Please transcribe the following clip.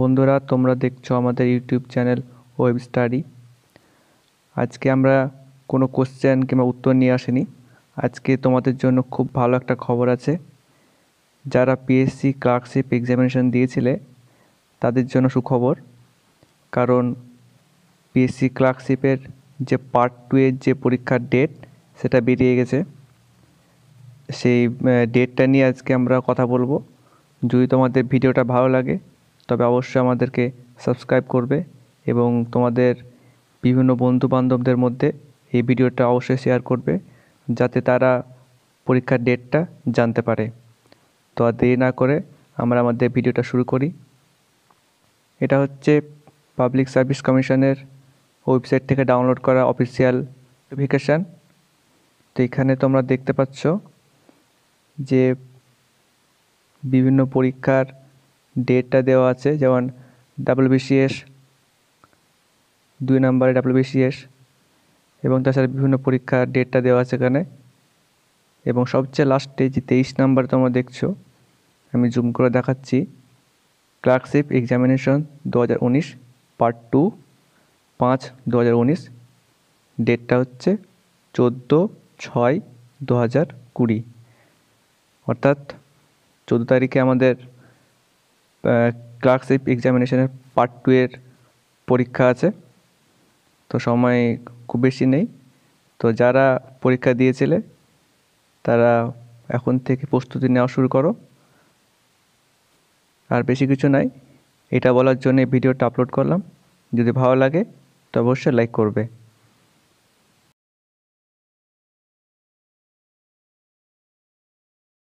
বন্ধুরা তোমরা দেখছো আমাদের ইউটিউব চ্যানেল ওয়েব স্টাডি আজকে আমরা কোনো কোশ্চেন কিংবা উত্তর নিয়ে আসিনি আজকে তোমাদের জন্য খুব ভালো একটা খবর আছে যারা পিএসসি ক্লার্কশিপ এক্সামিনেশন দিয়েছিলে তাদের জন্য সুখবর কারণ পিএসসি ক্লার্কশিপের যে পার্ট টু এর যে পরীক্ষার ডেট সেটা বেরিয়ে গেছে সেই ডেটটা নিয়ে আজকে আমরা কথা বলবো যদি তোমাদের ভিডিওটা ভালো লাগে তবে অবশ্যই আমাদেরকে সাবস্ক্রাইব করবে এবং তোমাদের বিভিন্ন বন্ধু বান্ধবদের মধ্যে এই ভিডিওটা অবশ্যই শেয়ার করবে যাতে তারা পরীক্ষার ডেটটা জানতে পারে তো আর দেরি না করে আমরা আমাদের ভিডিওটা শুরু করি এটা হচ্ছে পাবলিক সার্ভিস কমিশনের ওয়েবসাইট থেকে ডাউনলোড করা অফিসিয়াল নোটিফিকেশান তো এখানে তোমরা দেখতে পাচ্ছ যে বিভিন্ন পরীক্ষার ডেটটা দেওয়া আছে যেমন ডাব্লিউবিসিএস দুই নম্বরে ডাব্লিউবিসিএস এবং তাছাড়া বিভিন্ন পরীক্ষার ডেটটা দেওয়া আছে এখানে এবং সবচেয়ে লাস্টে যে তেইশ নাম্বার তোমরা দেখছো আমি জুম করে দেখাচ্ছি ক্লার্কশিপ এক্সামিনেশন দু হাজার উনিশ পার্ট টু পাঁচ দু হাজার উনিশ ডেটটা হচ্ছে চোদ্দো ছয় দু হাজার কুড়ি অর্থাৎ চোদ্দো তারিখে আমাদের ক্লার্কশিপ এক্সামিনেশনের পার্ট টু এর পরীক্ষা আছে তো সময় খুব বেশি নেই তো যারা পরীক্ষা দিয়েছিলে তারা এখন থেকে প্রস্তুতি নেওয়া শুরু করো আর বেশি কিছু নাই এটা বলার জন্য ভিডিওটা আপলোড করলাম যদি ভালো লাগে তো অবশ্যই লাইক করবে